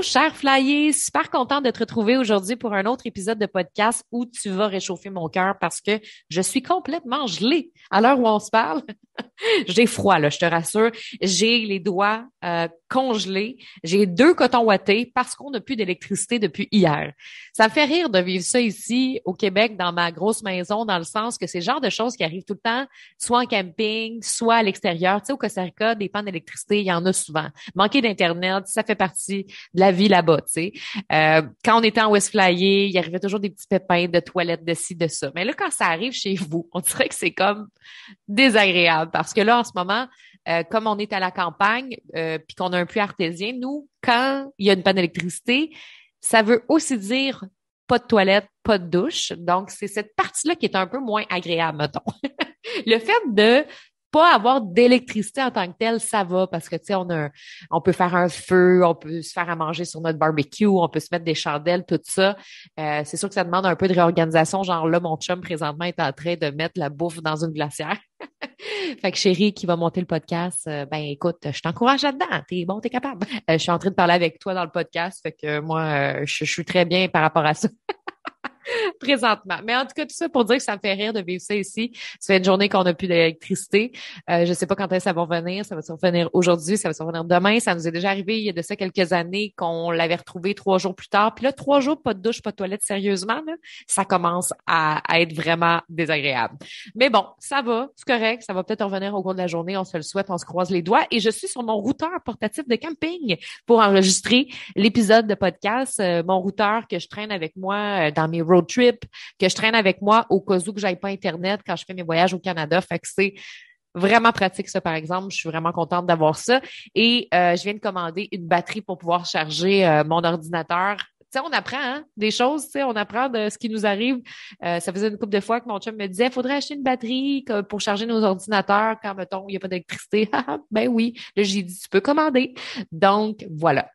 cher Flyer. Super contente de te retrouver aujourd'hui pour un autre épisode de podcast où tu vas réchauffer mon cœur parce que je suis complètement gelée à l'heure où on se parle. j'ai froid, là, je te rassure. J'ai les doigts euh, congelés. J'ai deux cotons ouatés parce qu'on n'a plus d'électricité depuis hier. Ça me fait rire de vivre ça ici au Québec, dans ma grosse maison, dans le sens que c'est le genre de choses qui arrivent tout le temps, soit en camping, soit à l'extérieur. Tu sais, au Costa Rica, des pannes d'électricité, il y en a souvent. Manquer d'Internet, ça fait partie de la vie là-bas, tu sais. Euh, quand on était en West Flyer, il arrivait toujours des petits pépins de toilettes, de ci, de ça. Mais là, quand ça arrive chez vous, on dirait que c'est comme désagréable. Parce que là, en ce moment, euh, comme on est à la campagne, euh, puis qu'on a un puits artésien, nous, quand il y a une panne d'électricité, ça veut aussi dire pas de toilette, pas de douche. Donc, c'est cette partie-là qui est un peu moins agréable, mettons. le fait de pas avoir d'électricité en tant que telle, ça va parce que tu sais on on peut faire un feu, on peut se faire à manger sur notre barbecue, on peut se mettre des chandelles, tout ça. Euh, c'est sûr que ça demande un peu de réorganisation, genre là mon chum présentement est en train de mettre la bouffe dans une glacière. fait que chérie qui va monter le podcast, euh, ben écoute, je t'encourage là-dedans. T'es bon, t'es capable. Euh, je suis en train de parler avec toi dans le podcast, fait que moi, euh, je suis très bien par rapport à ça. présentement. Mais en tout cas, tout ça pour dire que ça me fait rire de vivre ça ici. Ça fait une journée qu'on n'a plus d'électricité. Euh, je sais pas quand est-ce que ça va revenir. Ça va survenir aujourd'hui, ça va se revenir demain. Ça nous est déjà arrivé il y a de ça quelques années qu'on l'avait retrouvé trois jours plus tard. Puis là, trois jours, pas de douche, pas de toilette, sérieusement, ça commence à, être vraiment désagréable. Mais bon, ça va, c'est correct. Ça va peut-être revenir au cours de la journée. On se le souhaite, on se croise les doigts. Et je suis sur mon routeur portatif de camping pour enregistrer l'épisode de podcast. Euh, mon routeur que je traîne avec moi euh, dans mes road trip, que je traîne avec moi au cas où que j'aille pas Internet quand je fais mes voyages au Canada. Fait que c'est vraiment pratique ça par exemple. Je suis vraiment contente d'avoir ça. Et euh, je viens de commander une batterie pour pouvoir charger euh, mon ordinateur. Tu sais, on apprend hein, des choses, tu sais, on apprend de ce qui nous arrive. Euh, ça faisait une couple de fois que mon chum me disait, faudrait acheter une batterie pour charger nos ordinateurs quand, mettons, il n'y a pas d'électricité. ben oui, là, j'ai dit, tu peux commander. Donc, voilà.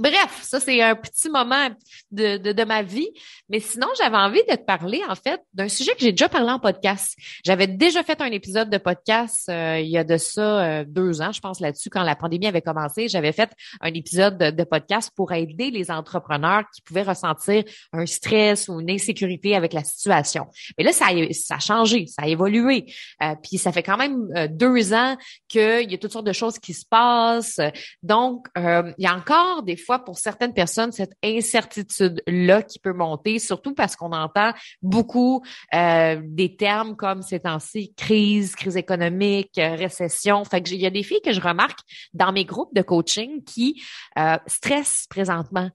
Bref, ça, c'est un petit moment de, de, ma vie. Mais sinon, j'avais envie de te parler, en fait, d'un sujet que j'ai déjà parlé en podcast. J'avais déjà fait un épisode de podcast euh, il y a de ça euh, deux ans, je pense, là-dessus, quand la pandémie avait commencé. J'avais fait un épisode de, podcast pour aider les entrepreneurs qui pouvaient ressentir un stress ou une insécurité avec la situation. Mais là, ça a, ça changé, ça a évolué. Euh, puis ça fait quand même deux ans qu'il y a toutes sortes de choses qui se passent. Donc, il y a encore des pour certaines personnes, cette incertitude-là qui peut monter, surtout parce qu'on entend beaucoup euh, des termes comme ces temps-ci, crise, crise économique, euh, récession. Fait que il y a des filles que je remarque dans mes groupes de coaching qui euh, stressent présentement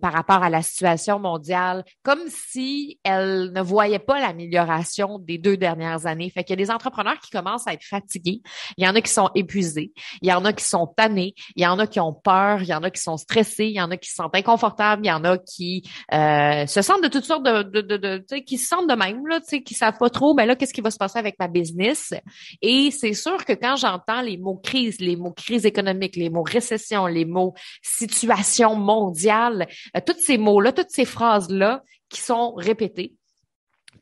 par rapport à la situation mondiale, comme si elles ne voyaient pas l'amélioration des deux dernières années. Fait qu'il y a des entrepreneurs qui commencent à être fatigués, il y en a qui sont épuisés, il y en a qui sont tannés, il y en a qui ont peur, il y en a qui sont stressés il y en a qui se sentent inconfortables, il y en a qui euh, se sentent de toutes sortes de, qui se sentent de même, qui qui savent pas trop, mais ben là, qu'est-ce qui va se passer avec ma business? Et c'est sûr que quand j'entends les mots crise, les mots crise économique, les mots récession, les mots situation mondiale, toutes euh, tous ces mots-là, toutes ces phrases-là qui sont répétées,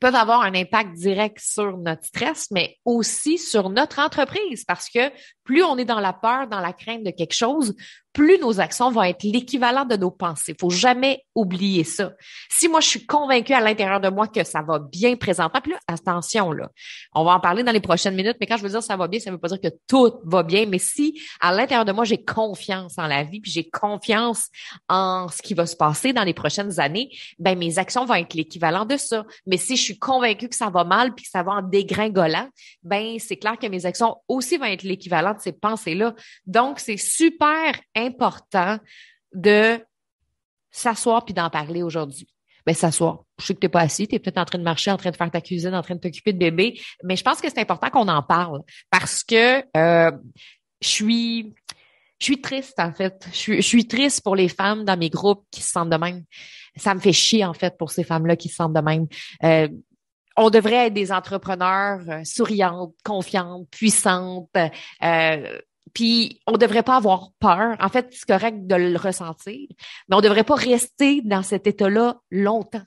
peuvent avoir un impact direct sur notre stress, mais aussi sur notre entreprise, parce que plus on est dans la peur, dans la crainte de quelque chose, plus nos actions vont être l'équivalent de nos pensées. Il faut jamais oublier ça. Si moi, je suis convaincue à l'intérieur de moi que ça va bien présentement, puis là, attention, là, on va en parler dans les prochaines minutes, mais quand je veux dire ça va bien, ça ne veut pas dire que tout va bien, mais si à l'intérieur de moi, j'ai confiance en la vie, puis j'ai confiance en ce qui va se passer dans les prochaines années, ben mes actions vont être l'équivalent de ça. Mais si je suis convaincue que ça va mal, puis que ça va en dégringolant, ben c'est clair que mes actions aussi vont être l'équivalent de ces pensées-là. Donc, c'est super important de s'asseoir puis d'en parler aujourd'hui. Mais ben, s'asseoir. Je sais que tu n'es pas assis, tu es peut-être en train de marcher, en train de faire ta cuisine, en train de t'occuper de bébé, mais je pense que c'est important qu'on en parle parce que euh, je suis je suis triste en fait. Je suis, triste pour les femmes dans mes groupes qui se sentent de même. Ça me fait chier en fait pour ces femmes-là qui se sentent de même. Euh, on devrait être des entrepreneurs euh, souriantes, confiantes, puissantes, puis on devrait pas avoir peur. En fait, c'est correct de le ressentir, mais on ne devrait pas rester dans cet état-là longtemps.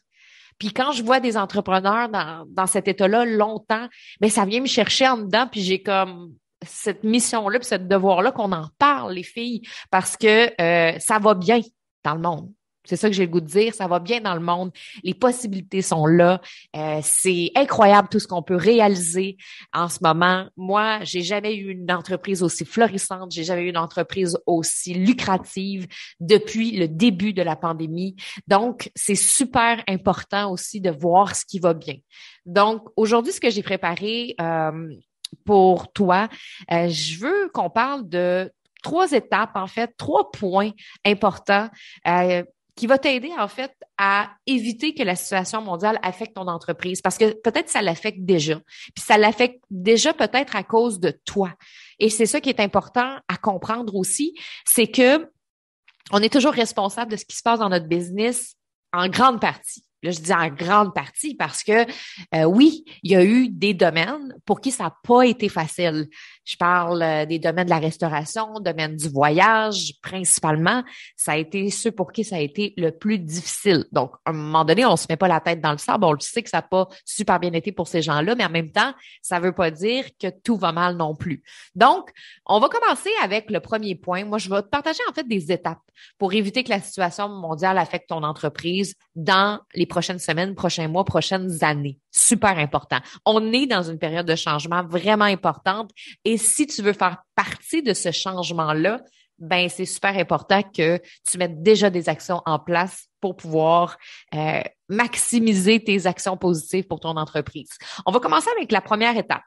Puis quand je vois des entrepreneurs dans, dans cet état-là longtemps, mais ben, ça vient me chercher en dedans, puis j'ai comme cette mission-là, puis ce devoir-là qu'on en parle, les filles, parce que euh, ça va bien dans le monde. C'est ça que j'ai le goût de dire. Ça va bien dans le monde. Les possibilités sont là. Euh, c'est incroyable tout ce qu'on peut réaliser en ce moment. Moi, j'ai jamais eu une entreprise aussi florissante. J'ai jamais eu une entreprise aussi lucrative depuis le début de la pandémie. Donc, c'est super important aussi de voir ce qui va bien. Donc, aujourd'hui, ce que j'ai préparé euh, pour toi, euh, je veux qu'on parle de trois étapes, en fait, trois points importants euh, qui va t'aider en fait à éviter que la situation mondiale affecte ton entreprise parce que peut-être ça l'affecte déjà. Puis ça l'affecte déjà peut-être à cause de toi. Et c'est ça qui est important à comprendre aussi, c'est que on est toujours responsable de ce qui se passe dans notre business en grande partie. Là, je dis en grande partie parce que euh, oui, il y a eu des domaines pour qui ça n'a pas été facile. Je parle euh, des domaines de la restauration, domaine du voyage, principalement. Ça a été ceux pour qui ça a été le plus difficile. Donc, à un moment donné, on ne se met pas la tête dans le sable. On le sait que ça n'a pas super bien été pour ces gens-là, mais en même temps, ça ne veut pas dire que tout va mal non plus. Donc, on va commencer avec le premier point. Moi, je vais te partager en fait des étapes pour éviter que la situation mondiale affecte ton entreprise dans les prochaines semaines, prochains mois, prochaines années. Super important. On est dans une période de changement vraiment importante et si tu veux faire partie de ce changement-là, ben c'est super important que tu mettes déjà des actions en place pour pouvoir euh, maximiser tes actions positives pour ton entreprise. On va commencer avec la première étape.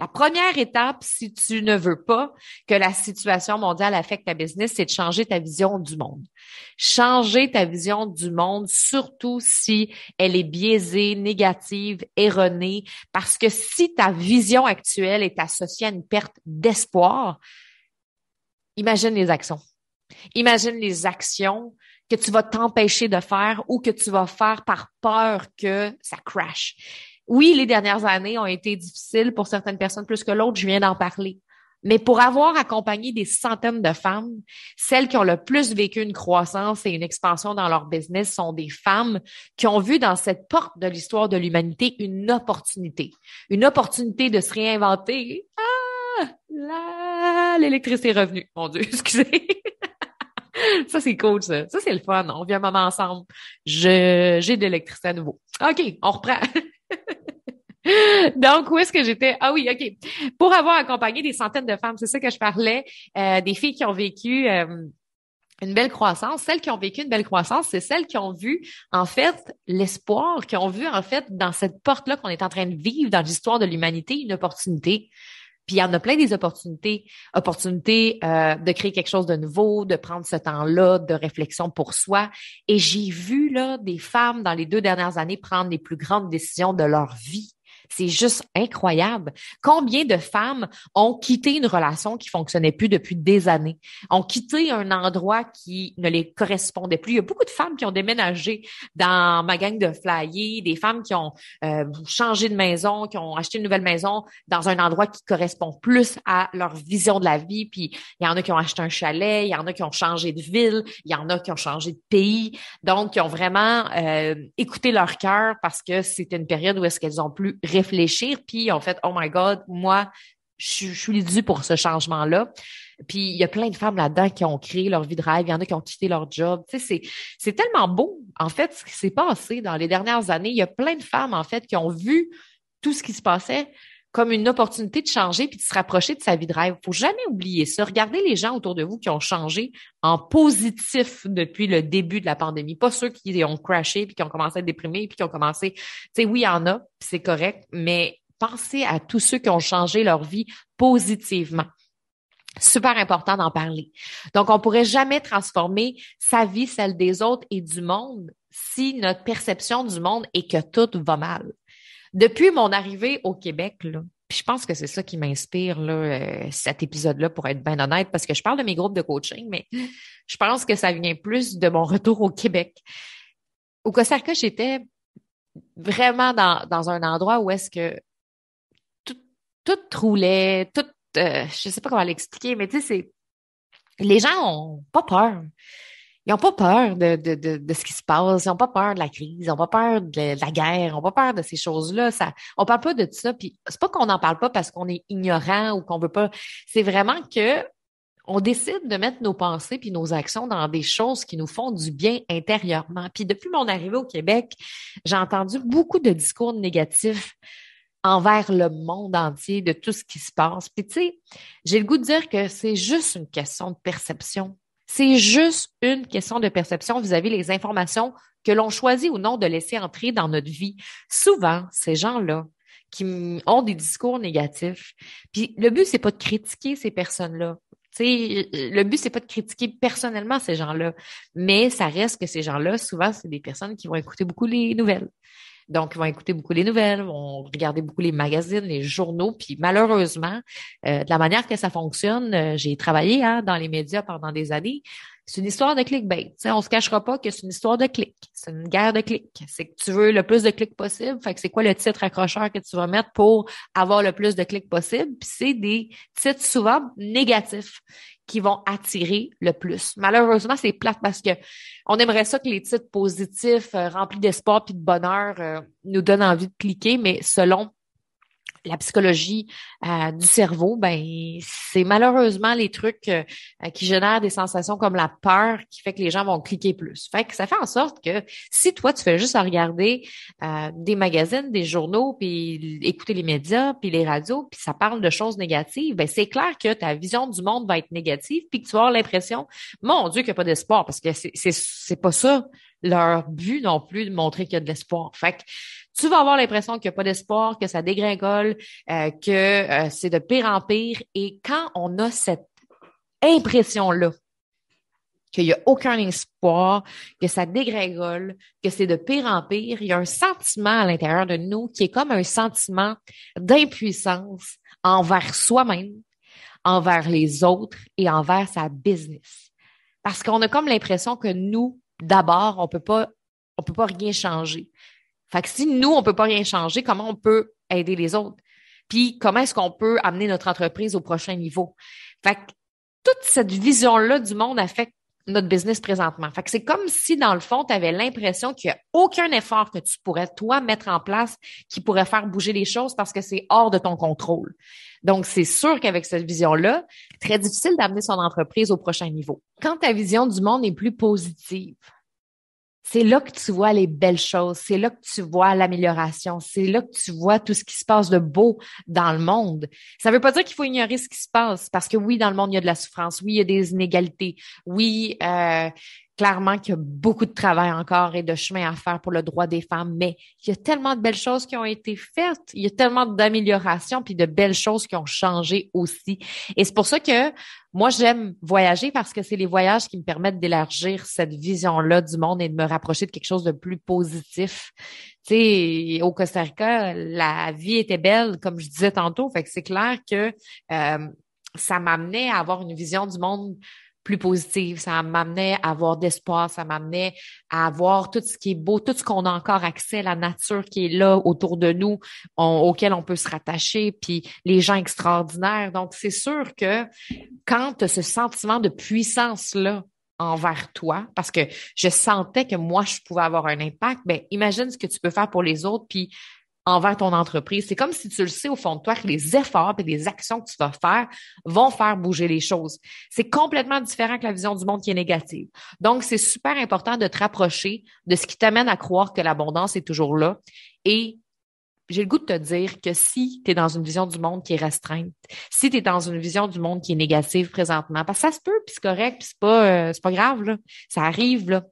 La première étape, si tu ne veux pas que la situation mondiale affecte ta business, c'est de changer ta vision du monde. Changer ta vision du monde, surtout si elle est biaisée, négative, erronée, parce que si ta vision actuelle est associée à une perte d'espoir, imagine les actions. Imagine les actions que tu vas t'empêcher de faire ou que tu vas faire par peur que ça crash oui, les dernières années ont été difficiles pour certaines personnes plus que l'autre, je viens d'en parler. Mais pour avoir accompagné des centaines de femmes, celles qui ont le plus vécu une croissance et une expansion dans leur business sont des femmes qui ont vu dans cette porte de l'histoire de l'humanité une opportunité, une opportunité de se réinventer. Ah, l'électricité est revenue. Mon Dieu, excusez. ça, c'est cool, ça. Ça, c'est le fun. On vient un ensemble. Je, j'ai de l'électricité à nouveau. OK, on reprend. Donc, où est-ce que j'étais? Ah oui, OK. Pour avoir accompagné des centaines de femmes, c'est ça que je parlais, euh, des filles qui ont vécu... Euh, une belle croissance. Celles qui ont vécu une belle croissance, c'est celles qui ont vu, en fait, l'espoir, qui ont vu, en fait, dans cette porte-là qu'on est en train de vivre dans l'histoire de l'humanité, une opportunité. Puis il y en a plein des opportunités. Opportunités euh, de créer quelque chose de nouveau, de prendre ce temps-là de réflexion pour soi. Et j'ai vu là des femmes dans les deux dernières années prendre les plus grandes décisions de leur vie c'est juste incroyable. Combien de femmes ont quitté une relation qui fonctionnait plus depuis des années, ont quitté un endroit qui ne les correspondait plus. Il y a beaucoup de femmes qui ont déménagé dans ma gang de flyers, des femmes qui ont euh, changé de maison, qui ont acheté une nouvelle maison dans un endroit qui correspond plus à leur vision de la vie. Puis il y en a qui ont acheté un chalet, il y en a qui ont changé de ville, il y en a qui ont changé de pays. Donc, qui ont vraiment euh, écouté leur cœur parce que c'était une période où est-ce qu'elles ont plus réfléchir, puis en fait, oh my God, moi, je, suis dû pour ce changement-là. Puis il y a plein de femmes là-dedans qui ont créé leur vie de rêve, il y en a qui ont quitté leur job. c'est tellement beau, en fait, ce qui s'est passé dans les dernières années. Il y a plein de femmes, en fait, qui ont vu tout ce qui se passait, comme une opportunité de changer puis de se rapprocher de sa vie de rêve. Faut jamais oublier ça. Regardez les gens autour de vous qui ont changé en positif depuis le début de la pandémie. Pas ceux qui ont crashé puis qui ont commencé à être déprimés puis qui ont commencé. Tu oui, il y en a, c'est correct, mais pensez à tous ceux qui ont changé leur vie positivement. Super important d'en parler. Donc, on pourrait jamais transformer sa vie, celle des autres et du monde si notre perception du monde est que tout va mal depuis mon arrivée au Québec, là, puis je pense que c'est ça qui m'inspire là, euh, cet épisode-là, pour être bien honnête, parce que je parle de mes groupes de coaching, mais je pense que ça vient plus de mon retour au Québec. Au Costa Rica, j'étais vraiment dans, dans un endroit où est-ce que tout, tout roulait, tout, euh, je sais pas comment l'expliquer, mais tu sais, c'est les gens ont pas peur ils n'ont pas peur de, de, de, de, ce qui se passe, ils n'ont pas peur de la crise, ils n'ont pas peur de la guerre, ils n'ont pas peur de ces choses-là. Ça, on parle pas de ça, puis c'est pas qu'on n'en parle pas parce qu'on est ignorant ou qu'on veut pas. C'est vraiment que on décide de mettre nos pensées puis nos actions dans des choses qui nous font du bien intérieurement. Puis depuis mon arrivée au Québec, j'ai entendu beaucoup de discours négatifs envers le monde entier de tout ce qui se passe. Puis tu sais, j'ai le goût de dire que c'est juste une question de perception c'est juste une question de perception vis-à-vis les informations que l'on choisit ou non de laisser entrer dans notre vie. Souvent, ces gens-là qui ont des discours négatifs. Puis le but, c'est pas de critiquer ces personnes-là. le but, c'est pas de critiquer personnellement ces gens-là, mais ça reste que ces gens-là, souvent, c'est des personnes qui vont écouter beaucoup les nouvelles, donc, ils vont écouter beaucoup les nouvelles, vont regarder beaucoup les magazines, les journaux. Puis malheureusement, euh, de la manière que ça fonctionne, euh, j'ai travaillé hein, dans les médias pendant des années. C'est une histoire de clickbait. T'sais, on se cachera pas que c'est une histoire de clic. C'est une guerre de clics. C'est que tu veux le plus de clics possible. Fait que c'est quoi le titre accrocheur que tu vas mettre pour avoir le plus de clics possible? Puis c'est des titres souvent négatifs qui vont attirer le plus. Malheureusement, c'est plate parce que on aimerait ça que les titres positifs, euh, remplis d'espoir puis de bonheur, euh, nous donnent envie de cliquer, mais selon la psychologie euh, du cerveau, ben c'est malheureusement les trucs euh, qui génèrent des sensations comme la peur qui fait que les gens vont cliquer plus. Fait que ça fait en sorte que si toi tu fais juste à regarder euh, des magazines, des journaux, puis écouter les médias, puis les radios, puis ça parle de choses négatives, ben c'est clair que ta vision du monde va être négative, puis que tu vas l'impression, mon Dieu, qu'il n'y a pas d'espoir parce que c'est c'est pas ça leur but non plus de montrer qu'il y a de l'espoir. Fait que tu vas avoir l'impression qu'il n'y a pas d'espoir, que ça dégringole, euh, que euh, c'est de pire en pire. Et quand on a cette impression-là qu'il n'y a aucun espoir, que ça dégringole, que c'est de pire en pire, il y a un sentiment à l'intérieur de nous qui est comme un sentiment d'impuissance envers soi-même, envers les autres et envers sa business. Parce qu'on a comme l'impression que nous, d'abord, on peut pas, on peut pas rien changer. Fait que si nous, on peut pas rien changer, comment on peut aider les autres? Puis comment est-ce qu'on peut amener notre entreprise au prochain niveau? Fait que toute cette vision-là du monde affecte notre business présentement. Fait c'est comme si, dans le fond, tu avais l'impression qu'il n'y a aucun effort que tu pourrais, toi, mettre en place qui pourrait faire bouger les choses parce que c'est hors de ton contrôle. Donc, c'est sûr qu'avec cette vision-là, très difficile d'amener son entreprise au prochain niveau. Quand ta vision du monde est plus positive, c'est là que tu vois les belles choses, c'est là que tu vois l'amélioration, c'est là que tu vois tout ce qui se passe de beau dans le monde. Ça ne veut pas dire qu'il faut ignorer ce qui se passe, parce que oui, dans le monde, il y a de la souffrance, oui, il y a des inégalités, oui, euh, clairement qu'il y a beaucoup de travail encore et de chemin à faire pour le droit des femmes, mais il y a tellement de belles choses qui ont été faites, il y a tellement d'améliorations puis de belles choses qui ont changé aussi. Et c'est pour ça que moi j'aime voyager parce que c'est les voyages qui me permettent d'élargir cette vision-là du monde et de me rapprocher de quelque chose de plus positif. Tu sais, au Costa Rica, la vie était belle comme je disais tantôt, fait que c'est clair que euh, ça m'amenait à avoir une vision du monde plus positive, ça m'amenait à avoir d'espoir, ça m'amenait à avoir tout ce qui est beau, tout ce qu'on a encore accès, à la nature qui est là autour de nous, auquel on peut se rattacher, puis les gens extraordinaires. Donc, c'est sûr que quand tu as ce sentiment de puissance-là envers toi, parce que je sentais que moi, je pouvais avoir un impact, ben imagine ce que tu peux faire pour les autres, puis envers ton entreprise. C'est comme si tu le sais au fond de toi que les efforts et les actions que tu vas faire vont faire bouger les choses. C'est complètement différent que la vision du monde qui est négative. Donc, c'est super important de te rapprocher de ce qui t'amène à croire que l'abondance est toujours là. Et j'ai le goût de te dire que si tu es dans une vision du monde qui est restreinte, si tu es dans une vision du monde qui est négative présentement, parce que ça se peut, puis c'est correct, puis c'est pas, euh, c'est pas grave, là. ça arrive, là.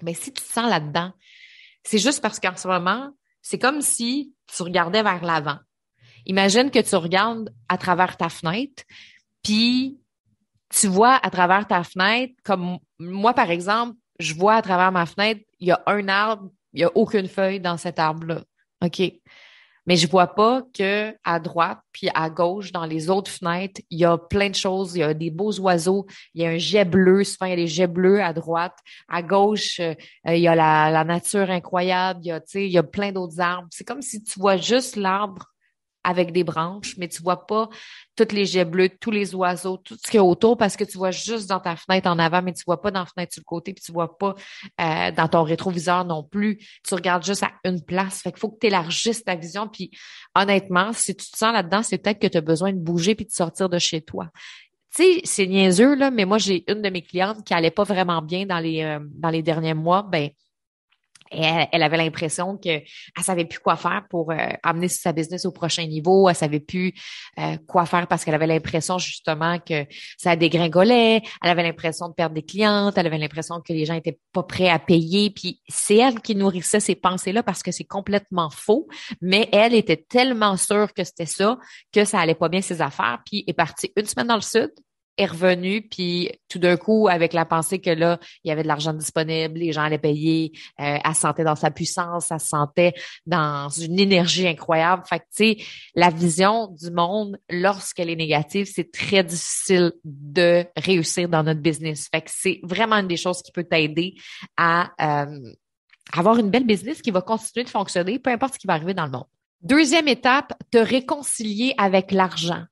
mais si tu te sens là-dedans, c'est juste parce qu'en ce moment, c'est comme si tu regardais vers l'avant. Imagine que tu regardes à travers ta fenêtre, puis tu vois à travers ta fenêtre, comme moi, par exemple, je vois à travers ma fenêtre, il y a un arbre, il n'y a aucune feuille dans cet arbre-là. OK mais je vois pas que à droite puis à gauche dans les autres fenêtres, il y a plein de choses, il y a des beaux oiseaux, il y a un jet bleu, souvent il y a des jets bleus à droite, à gauche euh, il y a la, la, nature incroyable, il y a tu sais, il y a plein d'autres arbres. C'est comme si tu vois juste l'arbre avec des branches, mais tu vois pas tous les jets bleus, tous les oiseaux, tout ce qu'il y a autour parce que tu vois juste dans ta fenêtre en avant, mais tu vois pas dans la fenêtre sur le côté, puis tu vois pas euh, dans ton rétroviseur non plus. Tu regardes juste à une place. Fait qu'il faut que tu élargisses ta vision. Puis honnêtement, si tu te sens là-dedans, c'est peut-être que tu as besoin de bouger puis de sortir de chez toi. Tu sais, c'est niaiseux, là, mais moi, j'ai une de mes clientes qui allait pas vraiment bien dans les, euh, dans les derniers mois. Ben, elle, avait l'impression qu'elle savait plus quoi faire pour euh, amener sa business au prochain niveau. Elle savait plus euh, quoi faire parce qu'elle avait l'impression justement que ça dégringolait. Elle avait l'impression de perdre des clientes. Elle avait l'impression que les gens étaient pas prêts à payer. Puis c'est elle qui nourrissait ces pensées-là parce que c'est complètement faux. Mais elle était tellement sûre que c'était ça que ça allait pas bien ses affaires. Puis est partie une semaine dans le sud est revenu, puis tout d'un coup, avec la pensée que là, il y avait de l'argent disponible, les gens allaient payer, euh, elle se sentait dans sa puissance, elle se sentait dans une énergie incroyable. Fait que, tu sais, la vision du monde, lorsqu'elle est négative, c'est très difficile de réussir dans notre business. Fait que c'est vraiment une des choses qui peut t'aider à euh, avoir une belle business qui va continuer de fonctionner, peu importe ce qui va arriver dans le monde. Deuxième étape, te réconcilier avec l'argent.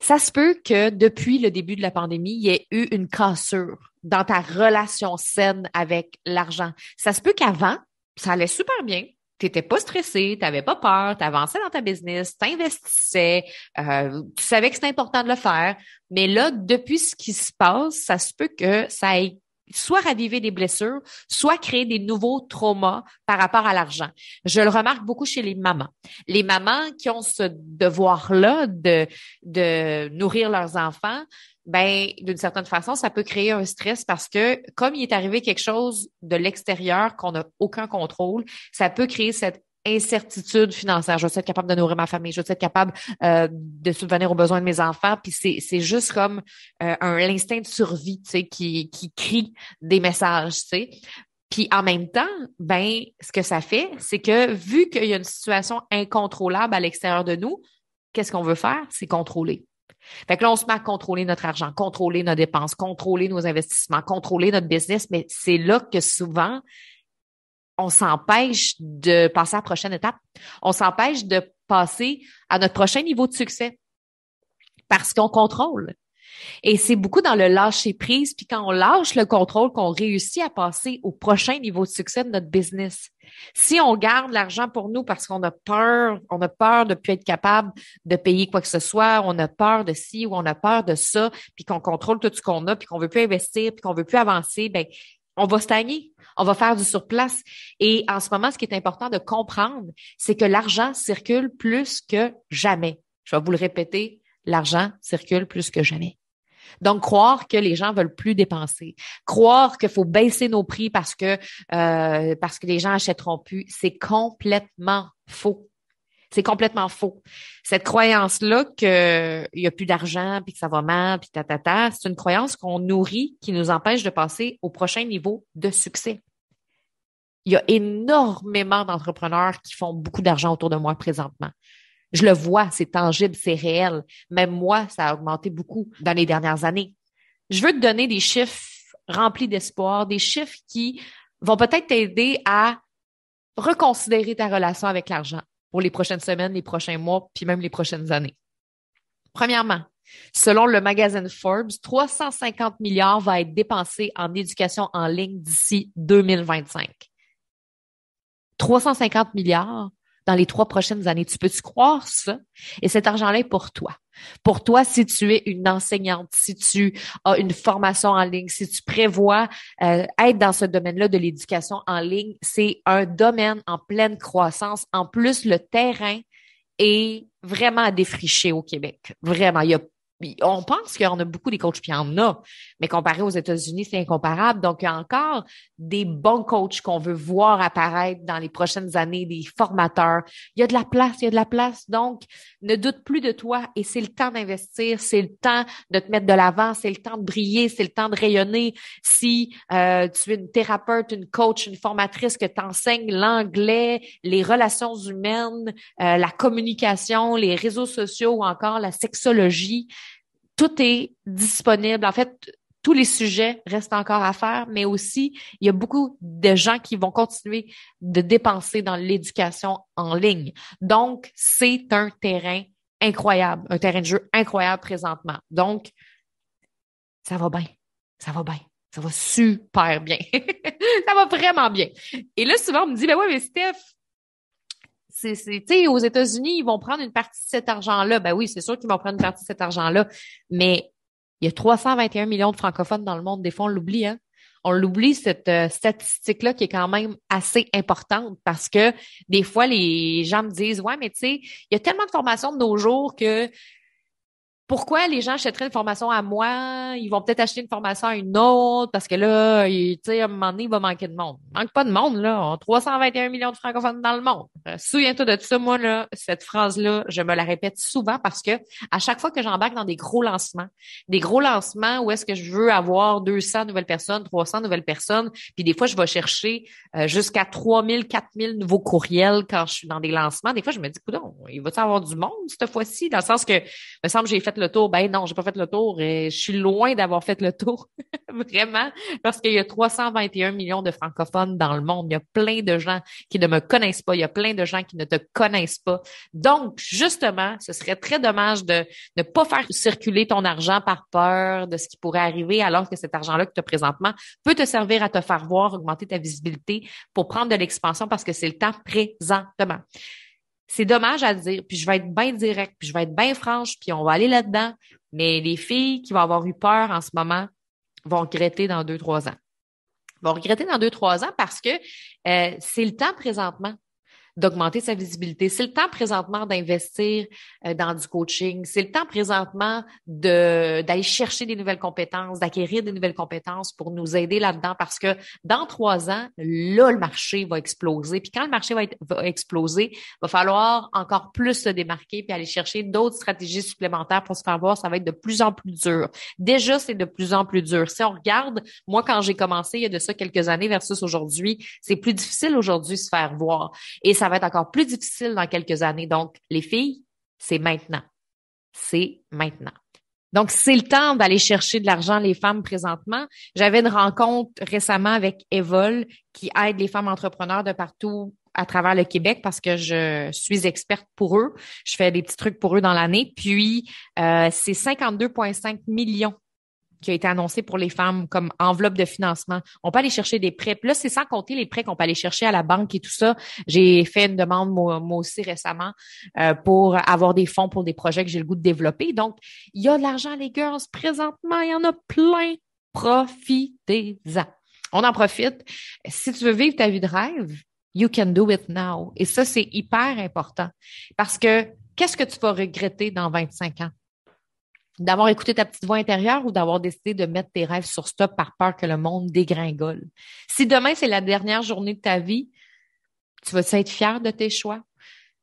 Ça se peut que depuis le début de la pandémie, il y ait eu une cassure dans ta relation saine avec l'argent. Ça se peut qu'avant, ça allait super bien. Tu n'étais pas stressé, tu n'avais pas peur, tu avançais dans ta business, tu investissais, euh, tu savais que c'était important de le faire. Mais là, depuis ce qui se passe, ça se peut que ça ait soit raviver des blessures, soit créer des nouveaux traumas par rapport à l'argent. Je le remarque beaucoup chez les mamans. Les mamans qui ont ce devoir-là de, de nourrir leurs enfants, ben d'une certaine façon, ça peut créer un stress parce que comme il est arrivé quelque chose de l'extérieur qu'on n'a aucun contrôle, ça peut créer cette incertitude financière. Je dois être capable de nourrir ma famille. Je dois être capable euh, de subvenir aux besoins de mes enfants. Puis c'est, c'est juste comme euh, un l'instinct de survie, tu sais, qui, qui crie des messages, tu sais. Puis en même temps, ben, ce que ça fait, c'est que vu qu'il y a une situation incontrôlable à l'extérieur de nous, qu'est-ce qu'on veut faire? C'est contrôler. Fait que là, on se met à contrôler notre argent, contrôler nos dépenses, contrôler nos investissements, contrôler notre business, mais c'est là que souvent on s'empêche de passer à la prochaine étape. On s'empêche de passer à notre prochain niveau de succès parce qu'on contrôle. Et c'est beaucoup dans le lâcher prise, puis quand on lâche le contrôle, qu'on réussit à passer au prochain niveau de succès de notre business. Si on garde l'argent pour nous parce qu'on a peur, on a peur de ne plus être capable de payer quoi que ce soit, on a peur de ci ou on a peur de ça, puis qu'on contrôle tout ce qu'on a, puis qu'on veut plus investir, puis qu'on veut plus avancer, ben on va stagner, on va faire du surplace. Et en ce moment, ce qui est important de comprendre, c'est que l'argent circule plus que jamais. Je vais vous le répéter, l'argent circule plus que jamais. Donc, croire que les gens veulent plus dépenser, croire qu'il faut baisser nos prix parce que euh, parce que les gens achèteront plus, c'est complètement faux. C'est complètement faux. Cette croyance-là qu'il euh, n'y a plus d'argent, puis que ça va mal, puis tatata, c'est une croyance qu'on nourrit qui nous empêche de passer au prochain niveau de succès. Il y a énormément d'entrepreneurs qui font beaucoup d'argent autour de moi présentement. Je le vois, c'est tangible, c'est réel. Même moi, ça a augmenté beaucoup dans les dernières années. Je veux te donner des chiffres remplis d'espoir, des chiffres qui vont peut-être t'aider à reconsidérer ta relation avec l'argent, pour les prochaines semaines, les prochains mois, puis même les prochaines années. Premièrement, selon le magazine Forbes, 350 milliards va être dépensé en éducation en ligne d'ici 2025. 350 milliards dans les trois prochaines années. Tu peux-tu croire ça? Et cet argent-là est pour toi. Pour toi, si tu es une enseignante, si tu as une formation en ligne, si tu prévois euh, être dans ce domaine-là de l'éducation en ligne, c'est un domaine en pleine croissance. En plus, le terrain est vraiment à défricher au Québec. Vraiment, il y a on pense qu'il y en a beaucoup des coachs, puis il y en a, mais comparé aux États-Unis, c'est incomparable. Donc, il y a encore des bons coachs qu'on veut voir apparaître dans les prochaines années, des formateurs. Il y a de la place, il y a de la place. Donc, ne doute plus de toi et c'est le temps d'investir, c'est le temps de te mettre de l'avant, c'est le temps de briller, c'est le temps de rayonner. Si euh, tu es une thérapeute, une coach, une formatrice que tu enseignes l'anglais, les relations humaines, euh, la communication, les réseaux sociaux ou encore la sexologie, tout est disponible. En fait, tous les sujets restent encore à faire, mais aussi, il y a beaucoup de gens qui vont continuer de dépenser dans l'éducation en ligne. Donc, c'est un terrain incroyable, un terrain de jeu incroyable présentement. Donc, ça va bien, ça va bien, ça va super bien, ça va vraiment bien. Et là, souvent, on me dit, ben ouais, mais Steph, c'est, aux États-Unis, ils vont prendre une partie de cet argent-là. Ben oui, c'est sûr qu'ils vont prendre une partie de cet argent-là, mais il y a 321 millions de francophones dans le monde. Des fois, on l'oublie, hein? on l'oublie, cette euh, statistique-là qui est quand même assez importante parce que des fois, les gens me disent, ouais, mais tu sais, il y a tellement de formations de nos jours que pourquoi les gens achèteraient une formation à moi? Ils vont peut-être acheter une formation à une autre parce que là, tu sais, à un moment donné, il va manquer de monde. Il manque pas de monde, là. 321 millions de francophones dans le monde. Euh, souviens-toi de ça, moi, là, cette phrase-là, je me la répète souvent parce que à chaque fois que j'embarque dans des gros lancements, des gros lancements où est-ce que je veux avoir 200 nouvelles personnes, 300 nouvelles personnes, puis des fois, je vais chercher euh, jusqu'à 3000, 4000 nouveaux courriels quand je suis dans des lancements. Des fois, je me dis, coudon, il va-tu avoir du monde cette fois-ci? Dans le sens que, me semble, j'ai fait le tour. Ben non, j'ai pas fait le tour. Et je suis loin d'avoir fait le tour, vraiment, parce qu'il y a 321 millions de francophones dans le monde. Il y a plein de gens qui ne me connaissent pas. Il y a plein de gens qui ne te connaissent pas. Donc, justement, ce serait très dommage de ne pas faire circuler ton argent par peur de ce qui pourrait arriver, alors que cet argent-là que tu as présentement peut te servir à te faire voir, augmenter ta visibilité pour prendre de l'expansion parce que c'est le temps présentement c'est dommage à dire, puis je vais être bien direct, puis je vais être bien franche, puis on va aller là-dedans. Mais les filles qui vont avoir eu peur en ce moment vont regretter dans deux, trois ans. Vont regretter dans deux, trois ans parce que euh, c'est le temps présentement d'augmenter sa visibilité. C'est le temps présentement d'investir euh, dans du coaching. C'est le temps présentement de, d'aller chercher des nouvelles compétences, d'acquérir des nouvelles compétences pour nous aider là-dedans parce que dans trois ans, là, le marché va exploser. Puis quand le marché va, être, va exploser, va falloir encore plus se démarquer puis aller chercher d'autres stratégies supplémentaires pour se faire voir. Ça va être de plus en plus dur. Déjà, c'est de plus en plus dur. Si on regarde, moi, quand j'ai commencé il y a de ça quelques années versus aujourd'hui, c'est plus difficile aujourd'hui de se faire voir. Et ça va être encore plus difficile dans quelques années. Donc, les filles, c'est maintenant. C'est maintenant. Donc, c'est le temps d'aller chercher de l'argent, les femmes, présentement. J'avais une rencontre récemment avec Evol, qui aide les femmes entrepreneurs de partout à travers le Québec parce que je suis experte pour eux. Je fais des petits trucs pour eux dans l'année. Puis, euh, c'est 52,5 millions qui a été annoncé pour les femmes comme enveloppe de financement. On peut aller chercher des prêts. là, c'est sans compter les prêts qu'on peut aller chercher à la banque et tout ça. J'ai fait une demande moi, aussi récemment euh, pour avoir des fonds pour des projets que j'ai le goût de développer. Donc, il y a de l'argent, les girls. Présentement, il y en a plein. Profitez-en. On en profite. Si tu veux vivre ta vie de rêve, you can do it now. Et ça, c'est hyper important parce que qu'est-ce que tu vas regretter dans 25 ans? d'avoir écouté ta petite voix intérieure ou d'avoir décidé de mettre tes rêves sur stop par peur que le monde dégringole. Si demain, c'est la dernière journée de ta vie, tu vas être fier de tes choix?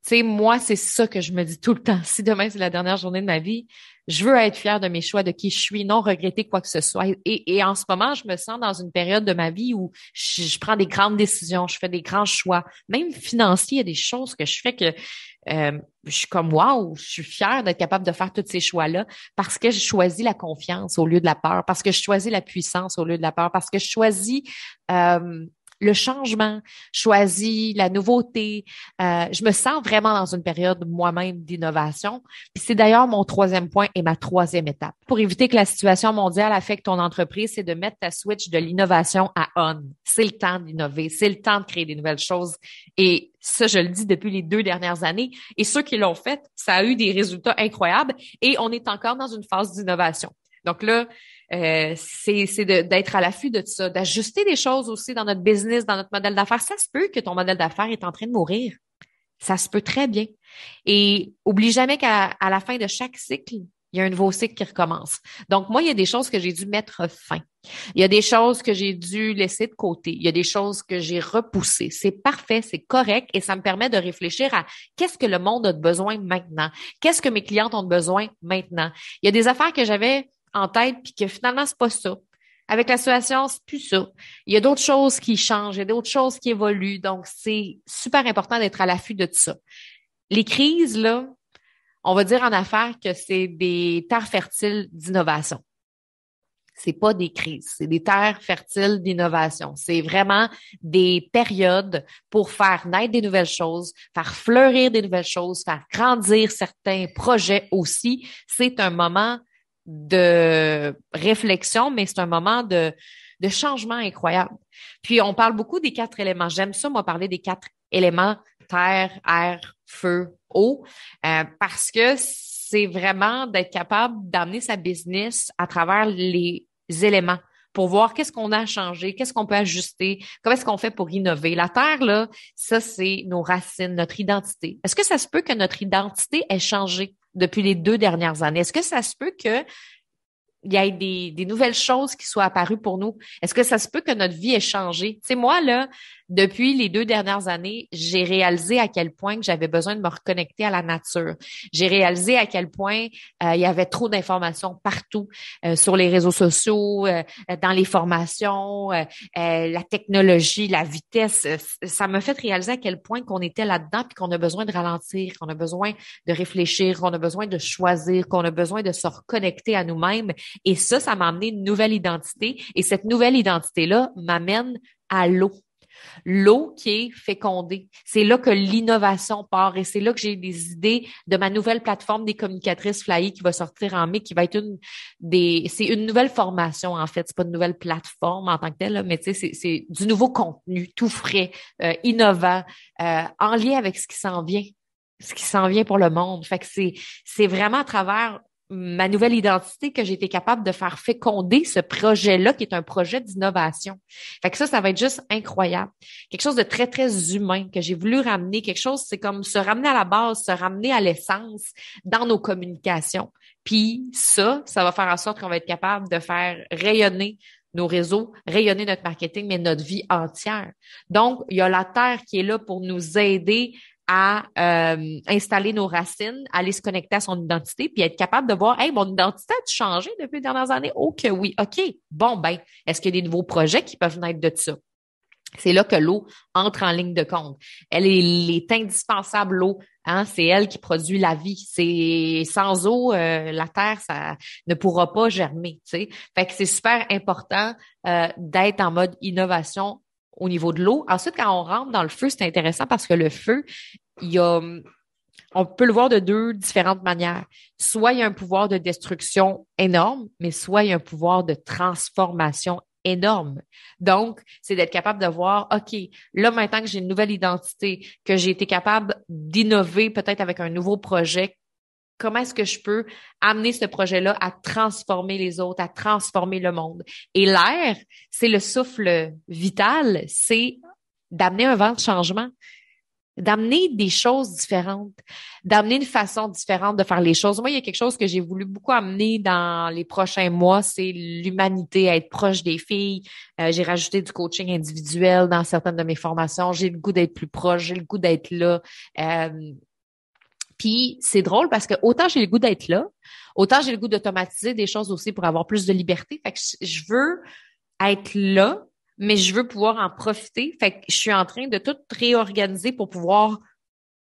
sais, moi, c'est ça que je me dis tout le temps. Si demain, c'est la dernière journée de ma vie, je veux être fière de mes choix, de qui je suis, non regretter quoi que ce soit. Et, en ce moment, je me sens dans une période de ma vie où je, prends des grandes décisions, je fais des grands choix. Même financier, il y a des choses que je fais que euh, je suis comme wow, je suis fière d'être capable de faire tous ces choix-là parce que je choisis la confiance au lieu de la peur, parce que je choisis la puissance au lieu de la peur, parce que je choisis euh, le changement, choisi, la nouveauté. Euh, je me sens vraiment dans une période moi-même d'innovation. c'est d'ailleurs mon troisième point et ma troisième étape. Pour éviter que la situation mondiale affecte ton entreprise, c'est de mettre ta switch de l'innovation à on. C'est le temps d'innover, c'est le temps de créer des nouvelles choses. Et ça, je le dis depuis les deux dernières années. Et ceux qui l'ont fait, ça a eu des résultats incroyables. Et on est encore dans une phase d'innovation. Donc là, euh, c'est d'être à l'affût de ça, d'ajuster des choses aussi dans notre business, dans notre modèle d'affaires. Ça se peut que ton modèle d'affaires est en train de mourir. Ça se peut très bien. Et oublie jamais qu'à la fin de chaque cycle, il y a un nouveau cycle qui recommence. Donc, moi, il y a des choses que j'ai dû mettre fin. Il y a des choses que j'ai dû laisser de côté. Il y a des choses que j'ai repoussées. C'est parfait, c'est correct et ça me permet de réfléchir à qu'est-ce que le monde a de besoin maintenant? Qu'est-ce que mes clientes ont de besoin maintenant? Il y a des affaires que j'avais en tête, puis que finalement, c'est pas ça. Avec la situation, c'est plus ça. Il y a d'autres choses qui changent, il y a d'autres choses qui évoluent. Donc, c'est super important d'être à l'affût de tout ça. Les crises, là, on va dire en affaires que c'est des terres fertiles d'innovation. C'est pas des crises, c'est des terres fertiles d'innovation. C'est vraiment des périodes pour faire naître des nouvelles choses, faire fleurir des nouvelles choses, faire grandir certains projets aussi. C'est un moment de réflexion, mais c'est un moment de, de changement incroyable. Puis on parle beaucoup des quatre éléments. J'aime ça, moi, parler des quatre éléments, terre, air, feu, eau, euh, parce que c'est vraiment d'être capable d'amener sa business à travers les éléments pour voir qu'est-ce qu'on a changé, qu'est-ce qu'on peut ajuster, comment est-ce qu'on fait pour innover. La terre, là, ça, c'est nos racines, notre identité. Est-ce que ça se peut que notre identité ait changé? depuis les deux dernières années. Est-ce que ça se peut que il y ait des, des, nouvelles choses qui soient apparues pour nous? Est-ce que ça se peut que notre vie ait changé? Tu sais, moi, là, depuis les deux dernières années, j'ai réalisé à quel point que j'avais besoin de me reconnecter à la nature. J'ai réalisé à quel point euh, il y avait trop d'informations partout euh, sur les réseaux sociaux, euh, dans les formations, la technologie, la vitesse. Ça m'a fait réaliser à quel point qu'on était là-dedans et qu'on a besoin de ralentir, qu'on a besoin de réfléchir, qu'on a besoin de choisir, qu'on a besoin de se reconnecter à nous-mêmes. Et ça, ça m'a amené une nouvelle identité. Et cette nouvelle identité-là m'amène à l'eau. L'eau qui est fécondée, c'est là que l'innovation part et c'est là que j'ai des idées de ma nouvelle plateforme des communicatrices Fly qui va sortir en mai, qui va être une des, c'est une nouvelle formation en fait, c'est pas une nouvelle plateforme en tant que telle, mais tu sais, c'est du nouveau contenu tout frais, euh, innovant, euh, en lien avec ce qui s'en vient, ce qui s'en vient pour le monde. Fait que c'est c'est vraiment à travers ma nouvelle identité que j'ai été capable de faire féconder ce projet-là qui est un projet d'innovation. Fait que ça, ça va être juste incroyable. Quelque chose de très, très humain que j'ai voulu ramener. Quelque chose, c'est comme se ramener à la base, se ramener à l'essence dans nos communications. Puis ça, ça va faire en sorte qu'on va être capable de faire rayonner nos réseaux, rayonner notre marketing, mais notre vie entière. Donc, il y a la Terre qui est là pour nous aider à euh, installer nos racines, aller se connecter à son identité, puis être capable de voir, hey, mon identité a changé depuis les dernières années? Oh que oui, ok. Bon, ben, est-ce qu'il y a des nouveaux projets qui peuvent naître de ça? C'est là que l'eau entre en ligne de compte. Elle est, indispensable, l'eau. Hein? C'est elle qui produit la vie. C'est sans eau, euh, la terre, ça ne pourra pas germer. Fait que c'est super important euh, d'être en mode innovation au niveau de l'eau. Ensuite, quand on rentre dans le feu, c'est intéressant parce que le feu, il y a, on peut le voir de deux différentes manières. Soit il y a un pouvoir de destruction énorme, mais soit il y a un pouvoir de transformation énorme. Donc, c'est d'être capable de voir, OK, là maintenant que j'ai une nouvelle identité, que j'ai été capable d'innover peut-être avec un nouveau projet comment est-ce que je peux amener ce projet-là à transformer les autres, à transformer le monde. Et l'air, c'est le souffle vital, c'est d'amener un vent de changement, d'amener des choses différentes, d'amener une façon différente de faire les choses. Moi, il y a quelque chose que j'ai voulu beaucoup amener dans les prochains mois, c'est l'humanité, être proche des filles. Euh, j'ai rajouté du coaching individuel dans certaines de mes formations. J'ai le goût d'être plus proche, j'ai le goût d'être là. Euh, puis c'est drôle parce que autant j'ai le goût d'être là, autant j'ai le goût d'automatiser des choses aussi pour avoir plus de liberté. Fait que je veux être là, mais je veux pouvoir en profiter. Fait que je suis en train de tout réorganiser pour pouvoir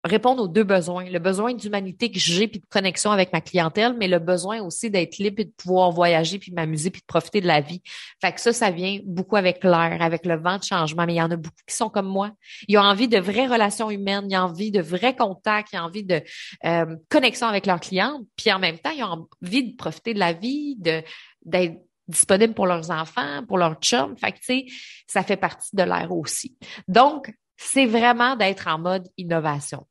répondre aux deux besoins, le besoin d'humanité que j'ai puis de connexion avec ma clientèle, mais le besoin aussi d'être libre puis de pouvoir voyager puis m'amuser puis de profiter de la vie. Fait que ça, ça vient beaucoup avec l'air, avec le vent de changement, mais il y en a beaucoup qui sont comme moi. Ils ont envie de vraies relations humaines, ils ont envie de vrais contacts, ils ont envie de euh, connexion avec leurs clients, puis en même temps, ils ont envie de profiter de la vie, de d'être disponible pour leurs enfants, pour leurs chums. Fait que, tu sais, ça fait partie de l'air aussi. Donc, c'est vraiment d'être en mode innovation.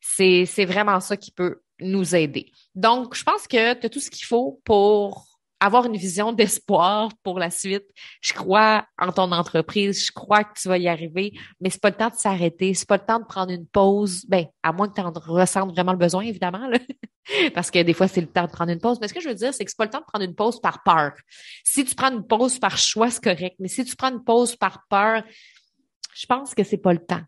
C'est vraiment ça qui peut nous aider. Donc, je pense que tu as tout ce qu'il faut pour avoir une vision d'espoir pour la suite. Je crois en ton entreprise, je crois que tu vas y arriver, mais c'est pas le temps de s'arrêter, c'est pas le temps de prendre une pause, ben à moins que tu en ressentes vraiment le besoin évidemment parce que des fois c'est le temps de prendre une pause, mais ce que je veux dire c'est que c'est pas le temps de prendre une pause par peur. Si tu prends une pause par choix, c'est correct, mais si tu prends une pause par peur, je pense que c'est pas le temps.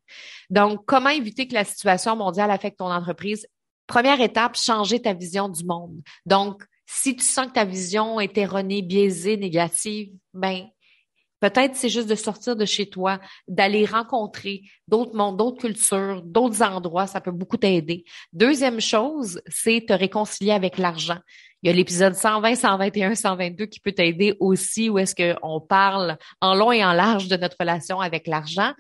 Donc, comment éviter que la situation mondiale affecte ton entreprise? Première étape, changer ta vision du monde. Donc, si tu sens que ta vision est erronée, biaisée, négative, ben, Peut-être c'est juste de sortir de chez toi, d'aller rencontrer d'autres mondes, d'autres cultures, d'autres endroits, ça peut beaucoup t'aider. Deuxième chose, c'est te réconcilier avec l'argent. Il y a l'épisode 120, 121, 122 qui peut t'aider aussi où est-ce qu'on parle en long et en large de notre relation avec l'argent.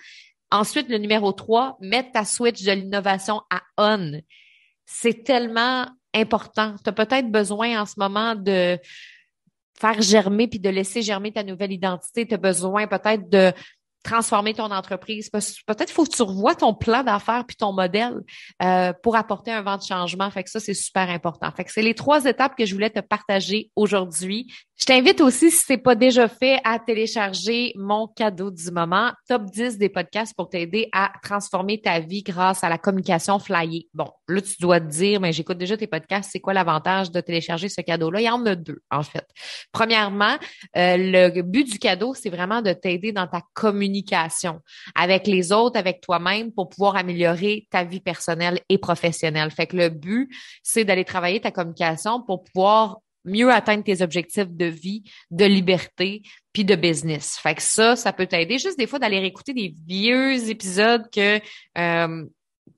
Ensuite, le numéro 3, mettre ta switch de l'innovation à on. C'est tellement important. Tu as peut-être besoin en ce moment de faire germer puis de laisser germer ta nouvelle identité, tu as besoin peut-être de transformer ton entreprise. Peut-être faut que tu revoies ton plan d'affaires puis ton modèle euh, pour apporter un vent de changement. Fait que ça, c'est super important. Fait c'est les trois étapes que je voulais te partager aujourd'hui. Je t'invite aussi, si ce n'est pas déjà fait, à télécharger mon cadeau du moment, top 10 des podcasts pour t'aider à transformer ta vie grâce à la communication flyée. Bon, là, tu dois te dire, mais j'écoute déjà tes podcasts, c'est quoi l'avantage de télécharger ce cadeau-là? Il y en a deux, en fait. Premièrement, euh, le but du cadeau, c'est vraiment de t'aider dans ta communication avec les autres, avec toi-même, pour pouvoir améliorer ta vie personnelle et professionnelle. Fait que le but, c'est d'aller travailler ta communication pour pouvoir mieux atteindre tes objectifs de vie, de liberté, puis de business. Fait que ça, ça peut t'aider juste des fois d'aller réécouter des vieux épisodes que euh,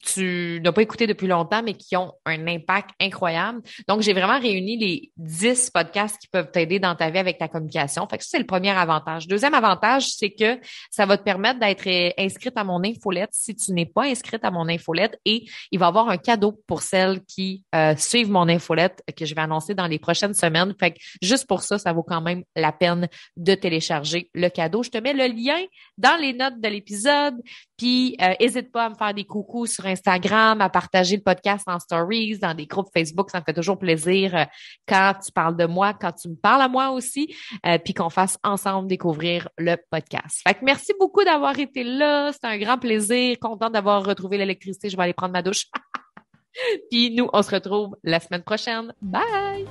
tu n'as pas écouté depuis longtemps, mais qui ont un impact incroyable. Donc, j'ai vraiment réuni les 10 podcasts qui peuvent t'aider dans ta vie avec ta communication. Fait que ça, c'est le premier avantage. Deuxième avantage, c'est que ça va te permettre d'être eh, inscrite à mon infolette si tu n'es pas inscrite à mon infolette et il va y avoir un cadeau pour celles qui euh, suivent mon infolette que je vais annoncer dans les prochaines semaines. Fait que juste pour ça, ça vaut quand même la peine de télécharger le cadeau. Je te mets le lien dans les notes de l'épisode. Puis, euh, pas à me faire des coucous sur Instagram, à partager le podcast en stories, dans des groupes Facebook. Ça me fait toujours plaisir euh, quand tu parles de moi, quand tu me parles à moi aussi, euh, puis qu'on fasse ensemble découvrir le podcast. Fait que merci beaucoup d'avoir été là. C'était un grand plaisir. Content d'avoir retrouvé l'électricité. Je vais aller prendre ma douche. puis nous, on se retrouve la semaine prochaine. Bye!